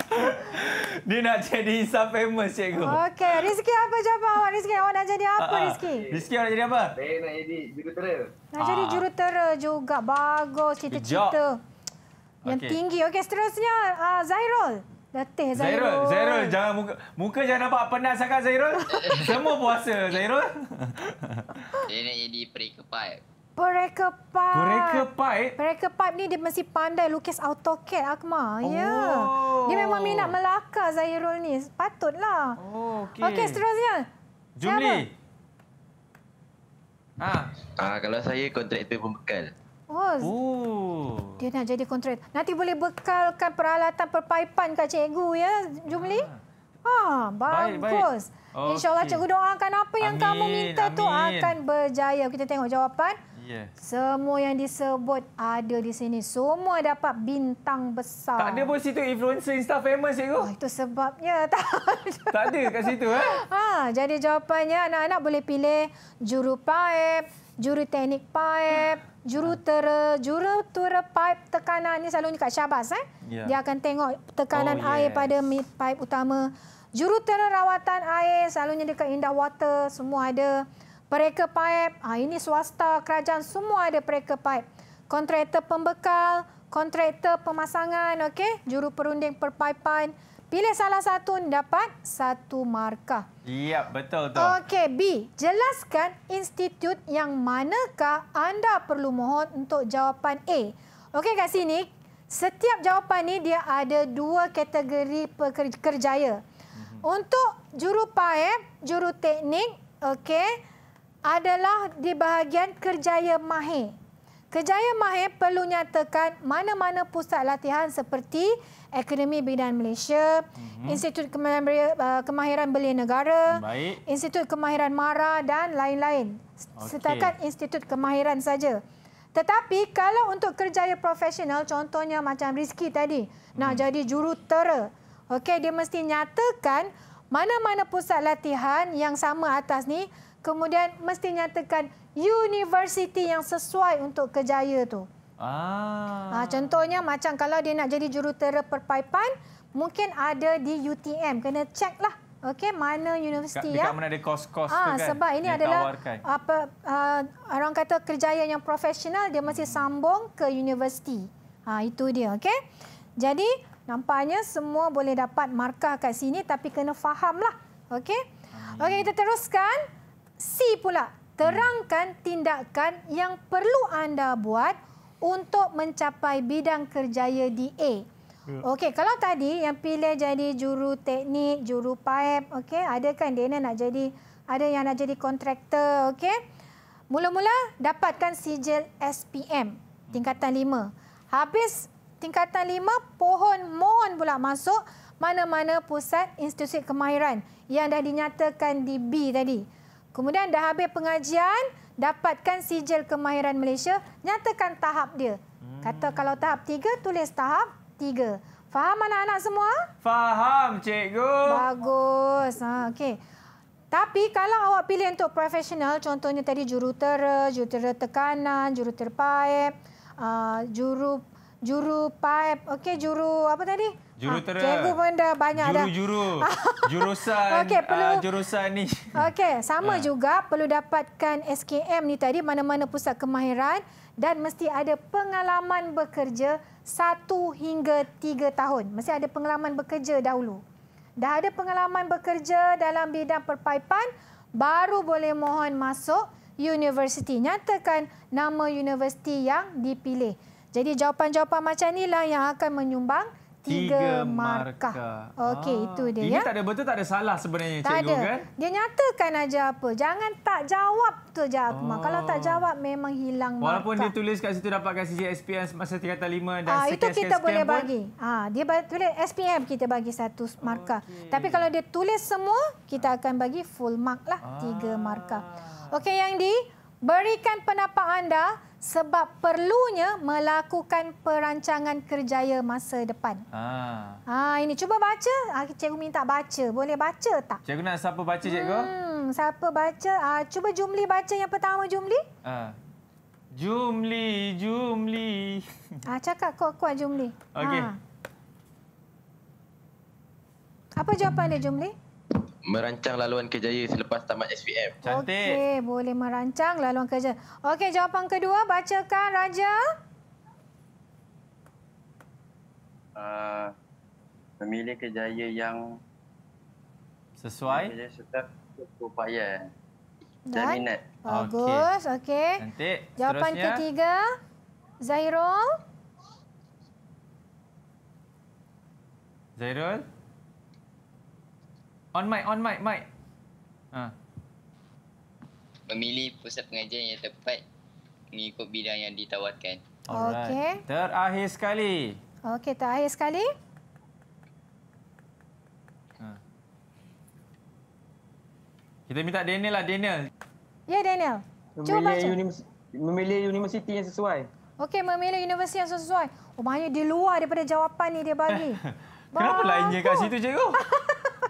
dia nak jadi insan famous cikgu. Okey, Rizky apa jawapan awak? Rizky awak nak jadi apa ah, ah. Rizky? Rizky awak nak jadi apa? Saya nak jadi jurutera. Nak ha. jadi ah. jurutera juga. Bagus cita-cita. Yang okay. tinggi. Okey, seterusnya uh, Zairul. Latih Zairul. Zairul, Zairul jangan muka, muka jangan nampak penat sangat Zairul. Semua puasa Zairul. Ini nak jadi perikepai. Pereka pipe. Pereka pipe? Pereka pipe ni dia mesti pandai lukis AutoCAD, Akma. Ya. Oh. Ya. Dia memang minat Melaka, Zairul ni. Patutlah. Oh, okey. Okey, seterusnya. Jumli. Ha. Ah, ha. uh, kalau saya kontraktor pembekal. Oh. Dia nak jadi kontrak. Nanti boleh bekalkan peralatan perpaipan ke cikgu ya, Jumli? Ah, ah bagus. Baik, baik. Okay. InsyaAllah cikgu doakan apa yang amin, kamu minta amin. tu akan berjaya. Kita tengok jawapan. Yeah. Semua yang disebut ada di sini. Semua dapat bintang besar. Tak ada pun situ influencer Insta famous cikgu. Oh, itu sebabnya. Tak ada, tak ada kat situ. Eh? Ah, jadi jawapannya anak-anak boleh pilih juru paip, juru teknik paip. Hmm jurutera jurutera pipe tekanan ini selalu kat Syabas eh. Yeah. Dia akan tengok tekanan oh, air yes. pada mid pipe utama. Jurutera rawatan air selalunya dekat Indah Water semua ada pereka pipe. ha, ini swasta kerajaan semua ada pereka pipe. Kontraktor pembekal, kontraktor pemasangan okay, juru perunding perpipan. Pilih salah satu dapat satu markah. Ya, betul tu. Okey, B. Jelaskan institut yang manakah anda perlu mohon untuk jawapan A. Okey, kat sini setiap jawapan ni dia ada dua kategori pekerjaya. Mhm. Untuk juru paip, juru teknik, okey, adalah di bahagian kerjaya mahir. Kejaya Mahir perlu nyatakan mana-mana pusat latihan seperti Akademi Bidan Malaysia, mm-hmm. Institut uh, Kemahiran Belia Negara, Baik. Institut Kemahiran Mara dan lain-lain. Okay. Setakat Institut Kemahiran saja. Tetapi kalau untuk kerjaya profesional, contohnya macam Rizky tadi, mm-hmm. nak mhm. jadi jurutera, okay, dia mesti nyatakan mana-mana pusat latihan yang sama atas ni, kemudian mesti nyatakan universiti yang sesuai untuk kejaya tu. Ah. Ha, contohnya macam kalau dia nak jadi jurutera perpaipan, mungkin ada di UTM. Kena cek lah. Okey, mana universiti ya? Dekat mana ada kos-kos ha, tu kan? Sebab ini adalah apa, uh, orang kata kerjaya yang profesional, dia masih hmm. sambung ke universiti. Ha, itu dia, okey? Jadi, nampaknya semua boleh dapat markah kat sini tapi kena fahamlah. Okey? Okey, kita teruskan. C pula. Terangkan tindakan yang perlu anda buat untuk mencapai bidang kerjaya di A. Ya. Okey, kalau tadi yang pilih jadi juru teknik, juru paip, okey, ada kan dia nak jadi ada yang nak jadi kontraktor, okey. Mula-mula dapatkan sijil SPM tingkatan 5. Habis tingkatan 5 pohon mohon pula masuk mana-mana pusat institusi kemahiran yang dah dinyatakan di B tadi. Kemudian dah habis pengajian, dapatkan sijil kemahiran Malaysia, nyatakan tahap dia. Kata hmm. kalau tahap tiga, tulis tahap tiga. Faham anak-anak semua? Faham, cikgu. Bagus. Ha, okay. Tapi kalau awak pilih untuk profesional, contohnya tadi jurutera, jurutera tekanan, jurutera paip, uh, ah, juru, juru paip, okay, juru apa tadi? Jurutera. Ah, ha, cikgu pun dah banyak Juru-juru. dah. Juru-juru. Jurusan. Okey, ah, perlu. Uh, jurusan ni. Okey, sama ha. juga perlu dapatkan SKM ni tadi, mana-mana pusat kemahiran dan mesti ada pengalaman bekerja satu hingga tiga tahun. Mesti ada pengalaman bekerja dahulu. Dah ada pengalaman bekerja dalam bidang perpaipan, baru boleh mohon masuk universiti. Nyatakan nama universiti yang dipilih. Jadi jawapan-jawapan macam inilah yang akan menyumbang Tiga markah. markah. Okey, ah. itu dia. Ini ya? tak ada betul, tak ada salah sebenarnya tak cikgu kan? Dia nyatakan aja apa. Jangan tak jawab ke Jakma. Oh. Kalau tak jawab memang hilang markah. Walaupun dia tulis kat situ dapatkan sisi SPM masa tiga tingkatan lima dan sekian-sekian ah, Itu kita boleh bagi. Ah, dia tulis SPM kita bagi satu markah. Okay. Tapi kalau dia tulis semua, kita akan bagi full mark lah. Ah. Tiga markah. Okey, yang di berikan pendapat anda sebab perlunya melakukan perancangan kerjaya masa depan. Ah. Ah, ini cuba baca. Ah, cikgu minta baca. Boleh baca tak? Cikgu nak siapa baca, cikgu? Hmm, siapa baca? Ah, cuba Jumli baca yang pertama, Jumli. Ah. Jumli, Jumli. Ah, cakap kuat-kuat, Jumli. Okey. Ah. Apa jawapan dia, Jumli? Jumli merancang laluan kerjaya selepas tamat SPM. Cantik. Okey, boleh merancang laluan kerja. Okey, jawapan kedua bacakan Raja. Uh, memilih kerjaya yang sesuai kerjaya serta upaya dan minat. Bagus. Okey. Cantik. Jawapan Seterusnya. ketiga Zahirul. Zahirul. On mic, on mic, mic. Ha. Memilih pusat pengajian yang tepat mengikut bidang yang ditawarkan. Okey. Terakhir sekali. Okey, terakhir sekali. Ha. Kita minta Daniel lah, Daniel. Ya, Daniel. Memilih Cuba universiti, memilih universiti yang sesuai. Okey, memilih universiti yang sesuai. Oh, banyak di luar daripada jawapan ni dia bagi. Kenapa lainnya kat situ, cikgu?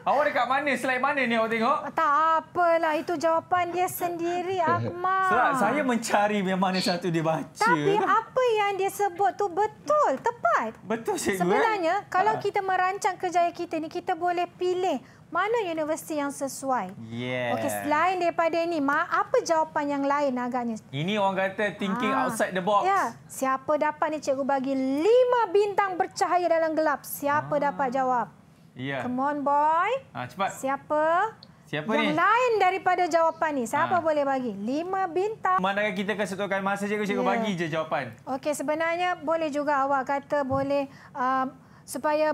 Awak dekat mana? selain mana ni awak tengok? Tak apalah. Itu jawapan dia sendiri, eh, Akmal. Serah, saya mencari yang mana satu dia baca. Tapi apa yang dia sebut tu betul, tepat. Betul, cikgu. Eh? Sebenarnya, eh? kalau ah. kita merancang kerjaya kita ni, kita boleh pilih mana universiti yang sesuai. Yeah. Okey, selain daripada ini, apa jawapan yang lain agaknya? Ini orang kata thinking ha. outside the box. Ya. Siapa dapat ni cikgu bagi lima bintang bercahaya dalam gelap? Siapa ha. dapat jawab? Yeah. Come on, boy. Ha, cepat. Siapa? Siapa yang ni? Yang lain daripada jawapan ni. Siapa ha. boleh bagi? Lima bintang. Mana kita akan setuakan masa cikgu-cikgu yeah. bagi je jawapan. Okey, sebenarnya boleh juga awak kata boleh... Uh, supaya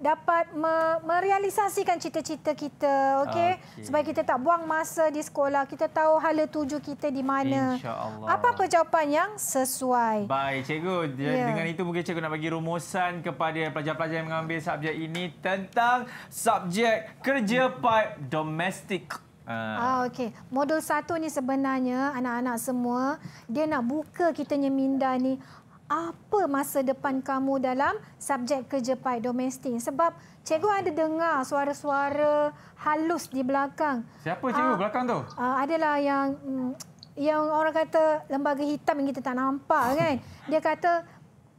dapat merealisasikan cita-cita kita okey okay. supaya kita tak buang masa di sekolah kita tahu hala tuju kita di mana apa apa jawapan yang sesuai baik cikgu yeah. Ya. dengan itu mungkin cikgu nak bagi rumusan kepada pelajar-pelajar yang mengambil subjek ini tentang subjek kerja pipe domestik Ah, ah okay. Modul satu ni sebenarnya anak-anak semua dia nak buka kitanya minda ni apa masa depan kamu dalam subjek kejepai domestik sebab cikgu ada dengar suara-suara halus di belakang siapa cikgu uh, belakang tu uh, adalah yang um, yang orang kata lembaga hitam yang kita tak nampak kan dia kata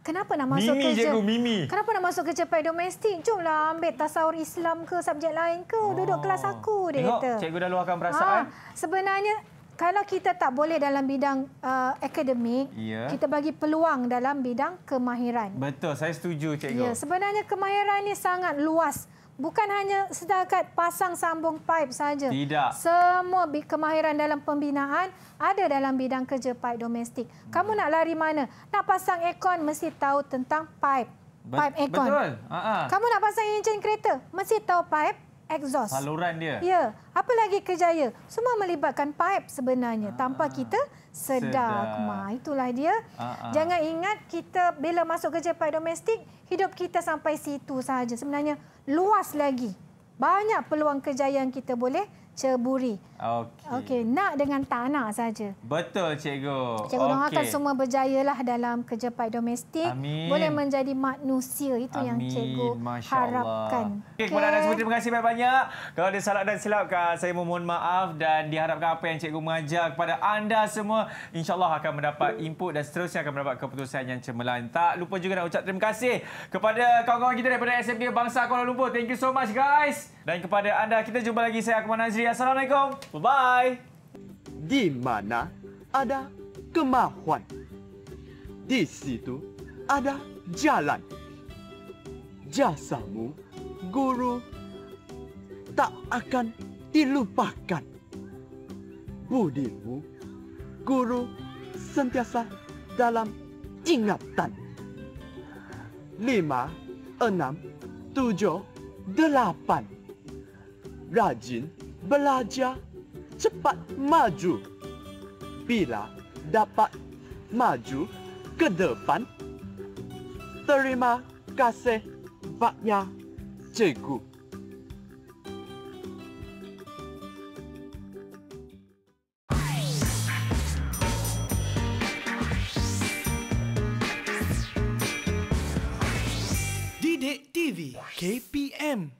kenapa nak masuk mimi, kerja cikgu, mimi. kenapa nak masuk kerja pai domestik jomlah ambil tasawur Islam ke subjek lain ke duduk oh. kelas aku dia Tengok, kata cikgu dah luahkan perasaan uh, sebenarnya kalau kita tak boleh dalam bidang uh, akademik, ya. kita bagi peluang dalam bidang kemahiran. Betul, saya setuju cikgu. Ya, sebenarnya kemahiran ini sangat luas. Bukan hanya setakat pasang sambung pipe saja. Tidak. Semua kemahiran dalam pembinaan ada dalam bidang kerja pipe domestik. Kamu nak lari mana? Nak pasang aircon mesti tahu tentang pipe. Pipe aircon. Betul. Uh-huh. Kamu nak pasang enjin kereta mesti tahu pipe exhaust. Saluran dia. Ya. Apa lagi kejaya? Semua melibatkan pipe sebenarnya Aa, tanpa ah, kita sedar. sedar. Ma, itulah dia. Aa, ah, ah. Jangan ingat kita bila masuk kerja pipe domestik, hidup kita sampai situ sahaja. Sebenarnya luas lagi. Banyak peluang kejayaan kita boleh ceburi. Okey. Okey, nak dengan tak nak saja. Betul, cikgu. Cikgu okay. doakan semua berjaya lah dalam kerja paid domestik. Amin. Boleh menjadi manusia itu Amin. yang cikgu Masya harapkan. Okey, kepada anda semua terima kasih banyak-banyak. Kalau ada salah dan silap, saya memohon maaf dan diharapkan apa yang cikgu mengajar kepada anda semua insya-Allah akan mendapat input dan seterusnya akan mendapat keputusan yang cemerlang. Tak lupa juga nak ucap terima kasih kepada kawan-kawan kita daripada SMK Bangsa Kuala Lumpur. Thank you so much guys. Dan kepada anda, kita jumpa lagi saya Akmal Nazri. Assalamualaikum. Bye-bye. Di mana ada kemahuan. Di situ ada jalan. Jasamu, guru, tak akan dilupakan. Budimu, guru, sentiasa dalam ingatan. Lima, enam, tujuh, delapan. Rajin belajar cepat maju. Bila dapat maju ke depan, terima kasih banyak cikgu. KPM